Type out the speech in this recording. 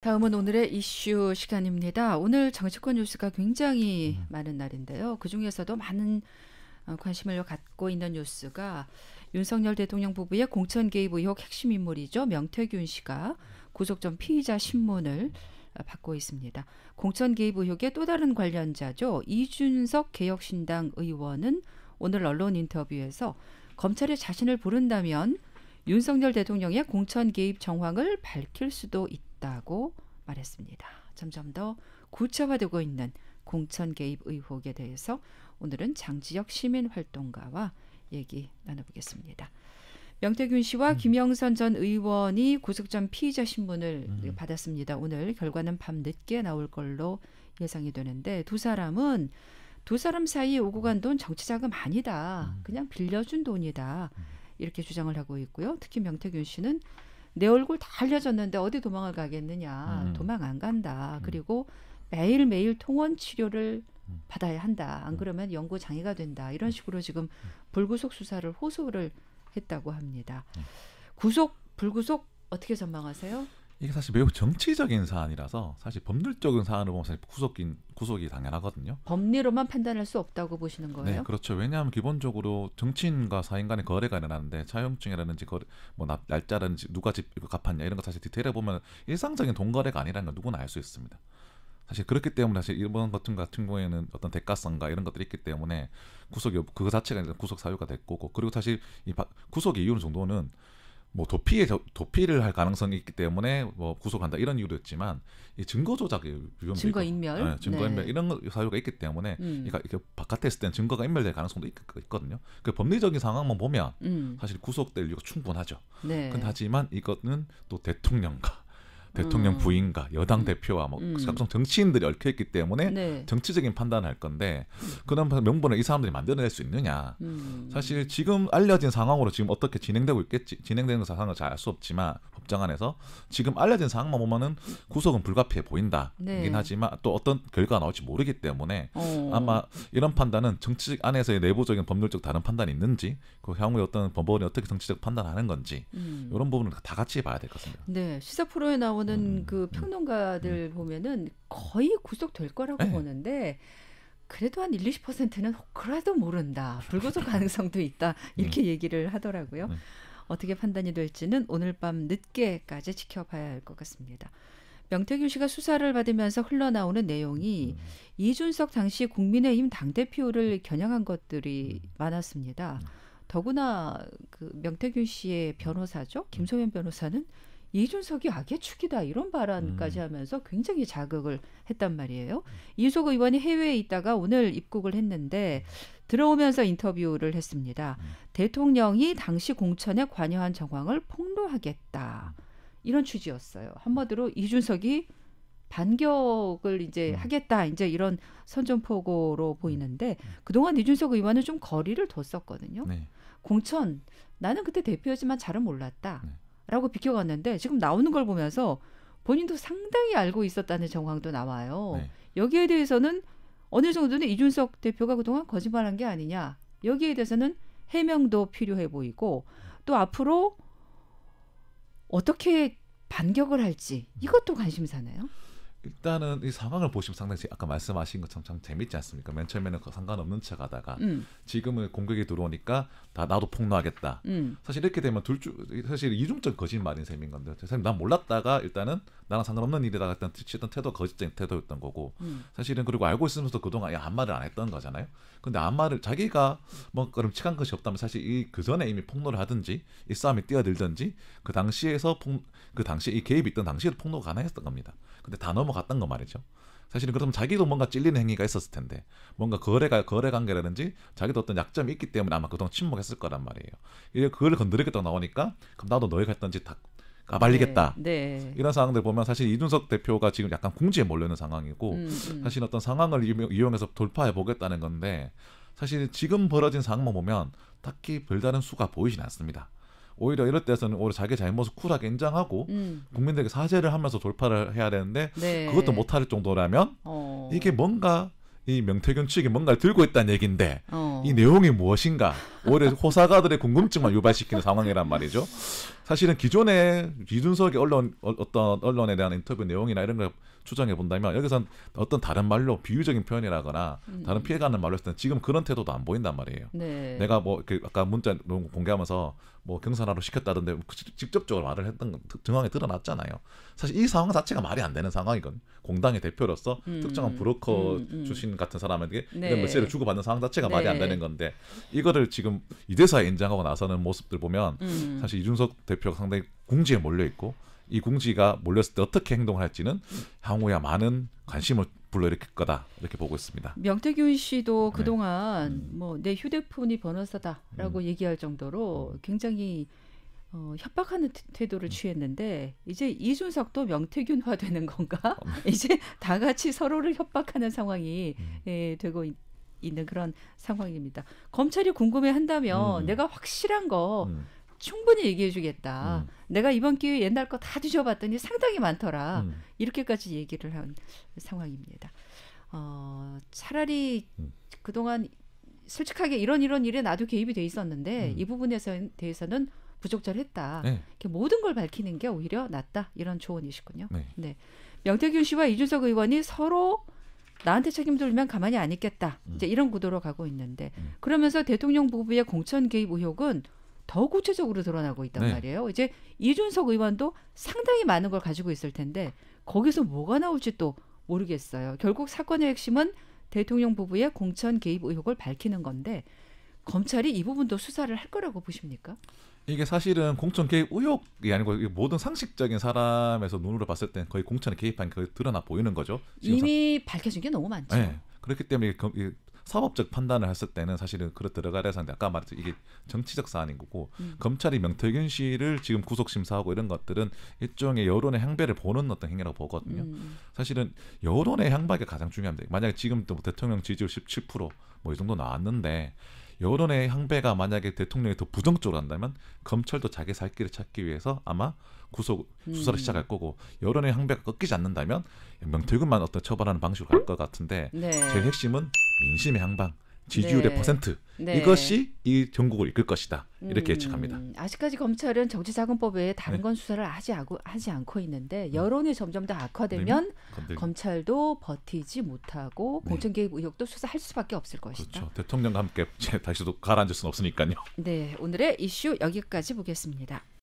다음은 오늘의 이슈 시간입니다. 오늘 정치권 뉴스가 굉장히 음. 많은 날인데요. 그 중에서도 많은 어, 관심을 갖고 있는 뉴스가 윤석열 대통령 부부의 공천 개입 의혹 핵심 인물이죠. 명태균 씨가 구속 전 피의자 신문을 어, 받고 있습니다. 공천 개입 의혹의 또 다른 관련자죠. 이준석 개혁신당 의원은 오늘 언론 인터뷰에서 검찰이 자신을 부른다면 윤석열 대통령의 공천 개입 정황을 밝힐 수도 있다고 말했습니다. 점점 더 고차화되고 있는 공천 개입 의혹에 대해서 오늘은 장지혁 시민활동가와 얘기 나눠보겠습니다. 명태균 씨와 음. 김영선 전 의원이 구속전 피의자 신문을 음. 받았습니다. 오늘 결과는 밤 늦게 나올 걸로 예상이 되는데 두 사람은 두 사람 사이 오고 간 돈 정치자금 아니다. 음. 그냥 빌려준 돈이다. 음. 이렇게 주장을 하고 있고요. 특히 명태균 씨는 내 얼굴 다 알려졌는데 어디 도망을 가겠느냐. 음. 도망 안 간다. 음. 그리고 매일매일 통원 치료를 음. 받아야 한다. 안 음. 그러면 연구 장애가 된다. 이런 음. 식으로 지금 불구속 수사를 호소를 했다고 합니다. 구속 불구속 어떻게 전망하세요? 이게 사실 매우 정치적인 사안이라서 사실 법률적인 사안으로 보면 사실 구속인 구속이 당연하거든요. 법리로만 판단할 수 없다고 보시는 거예요? 네, 그렇죠. 왜냐하면 기본적으로 정치인과 사인 간의 거래가 일어나는데 차용증이라든지 거래, 뭐 날짜라든지 누가 집 갚았냐 이런 거 사실 디테일해 보면 일상적인 돈 거래가 아니라는 걸 누구나 알 수 있습니다. 사실 그렇기 때문에 사실 일본 같은 같은 경우에는 어떤 대가성과 이런 것들이 있기 때문에 구속 그 자체가 구속 사유가 됐고 그리고 사실 이 구속 이유는 정도는 뭐 도피에 도피를 할 가능성이 있기 때문에 뭐 구속한다 이런 이유였지만 이 증거 조작의 위험 증거 인멸, 네, 증거 네. 인멸 이런 사유가 있기 때문에 음. 그러니까 이렇게 바깥에 있을 때는 증거가 인멸될 가능성도 있, 거든요그 법리적인 상황만 보면 음. 사실 구속될 이유가 충분하죠. 네. 하지만 이것은 또 대통령과 대통령 음. 부인과 여당 음. 대표와 뭐 음. 각종 정치인들이 얽혀 있기 때문에 네. 정치적인 판단할 건데 그런 명분을 이 사람들이 만들어낼 수 있느냐 음. 사실 지금 알려진 상황으로 지금 어떻게 진행되고 있겠지 진행되는 상황을 잘 알 수 없지만 입장 안에서 지금 알려진 사항만 보면은 구속은 불가피해 보인다긴 네. 하지만 또 어떤 결과가 나올지 모르기 때문에 어. 아마 이런 판단은 정치적 안에서의 내부적인 법률적 다른 판단이 있는지 그 향후에 어떤 법원이 어떻게 정치적 판단하는 건지 음. 이런 부분을 다 같이 봐야 될 것 같습니다. 네 시사 프로에 나오는 음. 그 음. 평론가들 음. 보면은 거의 구속될 거라고 네. 보는데. 그래도 한 1, 20%는 혹시라도 모른다. 불구속 가능성도 있다. 음. 이렇게 얘기를 하더라고요. 네. 어떻게 판단이 될지는 오늘 밤 늦게까지 지켜봐야 할 것 같습니다. 명태균 씨가 수사를 받으면서 흘러나오는 내용이 음. 이준석 당시 국민의힘 당대표를 겨냥한 것들이 음. 많았습니다. 더구나 그 명태균 씨의 변호사죠. 김소연 변호사는 이준석이 악의 축이다 이런 발언까지 음. 하면서 굉장히 자극을 했단 말이에요. 이준석 의원이 해외에 있다가 오늘 입국을 했는데 들어오면서 인터뷰를 했습니다. 음. 대통령이 당시 공천에 관여한 정황을 폭로하겠다 이런 취지였어요. 한마디로 이준석이 반격을 이제 음. 하겠다 이제 이런 선전포고로 음. 보이는데 음. 그동안 이준석 의원은 좀 거리를 뒀었거든요. 네. 공천 나는 그때 대표였지만 잘은 몰랐다. 네. 라고 비켜갔는데 지금 나오는 걸 보면서 본인도 상당히 알고 있었다는 정황도 나와요. 네. 여기에 대해서는 어느 정도는 이준석 대표가 그동안 거짓말한 게 아니냐. 여기에 대해서는 해명도 필요해 보이고 또 앞으로 어떻게 반격을 할지 이것도 관심사네요. 일단은 이 상황을 보시면 상당히 아까 말씀하신 것처럼 참 재밌지 않습니까? 맨 처음에는 그 상관없는 척 하다가 음. 지금은 공격이 들어오니까 다 나도 폭로하겠다. 음. 사실 이렇게 되면 둘중 사실 이중적 거짓말인 셈인 건데 사실 난 몰랐다가 일단은 나랑 상관없는 일이다가 일단 취했던 태도 거짓된 태도였던 거고 음. 사실은 그리고 알고 있으면서 그동안 아무 말을 안 했던 거잖아요. 근데 아무 말을 자기가 뭐 그럼 치간 것이 없다면 사실 이 그 전에 이미 폭로를 하든지 이 싸움에 뛰어들든지 그 당시에서 폭, 그 당시 이 개입이 있던 당시에도 폭로가 가능했던 겁니다. 근데 다 넘어가 넘어갔던 거 말이죠. 사실은 그렇면 자기도 뭔가 찔리는 행위가 있었을 텐데 뭔가 거래가 거래 관계라든지 자기도 어떤 약점이 있기 때문에 아마 그동안 침묵했을 거란 말이에요. 이게 그걸 건드리겠다고 나오니까 그럼 나도 너희가 했던 짓다 까발리겠다. 네, 네. 이런 상황들 보면 사실 이준석 대표가 지금 약간 궁지에 몰려있는 상황이고 음, 음. 사실 어떤 상황을 이용해서 돌파해 보겠다는 건데 사실 지금 벌어진 상황만 보면 딱히 별다른 수가 보이진 않습니다. 오히려 이럴 때에서는 오히려 자기 잘못을 쿨하게 인정하고 음. 국민들에게 사죄를 하면서 돌파를 해야 되는데 네. 그것도 못할 정도라면 어. 이게 뭔가 이 명태균 측이 뭔가를 들고 있다는 얘기인데 어. 이 내용이 무엇인가 오히려 호사가들의 궁금증만 유발시키는 상황이란 말이죠. 사실은 기존에 이준석의 언론 어떤 언론에 대한 인터뷰 내용이나 이런 걸 추정해 본다면 여기선 어떤 다른 말로 비유적인 표현이라거나 음. 다른 피해가는 말로 했을 때 지금 그런 태도도 안 보인단 말이에요. 네. 내가 뭐 그 아까 문자 공개하면서 뭐 경선하러 시켰다던데 그 직접적으로 말을 했던 증황이 드러났잖아요. 사실 이 상황 자체가 말이 안 되는 상황이건 공당의 대표로서 음. 특정한 브로커 음. 음. 출신 같은 사람에게 네. 이런 메시지를 주고받는 상황 자체가 네. 말이 안 네. 되는 건데 이거를 지금 이대사에 인정하고 나서는 모습들 보면 음. 사실 이준석 대표 대표가 상당히 궁지에 몰려 있고 이 궁지가 몰렸을 때 어떻게 행동할지는 향후에 많은 관심을 불러일으킬 거다 이렇게 보고 있습니다. 명태균 씨도 네. 그동안 음. 뭐내 휴대폰이 변호사다라고 음. 얘기할 정도로 굉장히 어, 협박하는 태도를 음. 취했는데 이제 이준석도 명태균화 되는 건가? 이제 다 같이 서로를 협박하는 상황이 음. 예, 되고 있, 는 그런 상황입니다. 검찰이 궁금해 한다면 음. 내가 확실한 거 음. 충분히 얘기해 주겠다. 음. 내가 이번 기회에 옛날 거 다 뒤져봤더니 상당히 많더라. 음. 이렇게까지 얘기를 한 상황입니다. 어, 차라리 음. 그동안 솔직하게 이런 이런 일에 나도 개입이 돼 있었는데 음. 이 부분에 대해서는 부적절했다. 네. 이렇게 모든 걸 밝히는 게 오히려 낫다. 이런 조언이시군요. 네. 네. 명태균 씨와 이준석 의원이 서로 나한테 책임 돌면 가만히 안 있겠다. 음. 이제 이런 구도로 가고 있는데 음. 그러면서 대통령 부부의 공천 개입 의혹은 더 구체적으로 드러나고 있단 네. 말이에요. 이제 이준석 의원도 상당히 많은 걸 가지고 있을 텐데 거기서 뭐가 나올지 또 모르겠어요. 결국 사건의 핵심은 대통령 부부의 공천 개입 의혹을 밝히는 건데 검찰이 이 부분도 수사를 할 거라고 보십니까? 이게 사실은 공천 개입 의혹이 아니고 모든 상식적인 사람에서 눈으로 봤을 땐 거의 공천에 개입한 그 드러나 보이는 거죠. 이미 사... 밝혀진 게 너무 많죠. 네. 그렇기 때문에 사법적 판단을 했을 때는 사실은 그렇 들어가야 될 상황인데 아까 말했듯 이게 이 정치적 사안인 거고 음. 검찰이 명태균 씨를 지금 구속 심사하고 이런 것들은 일종의 여론의 향배를 보는 어떤 행위라고 보거든요. 음. 음. 사실은 여론의 향배가 가장 중요합니다. 만약에 지금 또 뭐 대통령 지지율 17%뭐 이 정도 나왔는데 여론의 향배가 만약에 대통령이 더 부정적으로 한다면 검찰도 자기 살 길을 찾기 위해서 아마 구속 음. 수사를 음. 시작할 거고 여론의 향배가 꺾이지 않는다면 명태균만 어떤 처벌하는 방식으로 갈 것 같은데 네. 제일 핵심은 민심의 항방 지지율의 네. 퍼센트 네. 이것이 이 전국을 이끌 것이다 이렇게 음, 예측합니다. 아직까지 검찰은 정치자금법 에 다른 네. 수사를 하지, 않고, 하지 않고 있는데 음. 여론이 음. 점점 더 악화되면 네, 건 검찰도 버티지 못하고 네. 공천개입 의혹도 수사할 수밖에 없을 것이다. 그렇죠. 대통령과 함께 다시 또 가라앉을 수는 없으니까요. 네, 오늘의 이슈 여기까지 보겠습니다.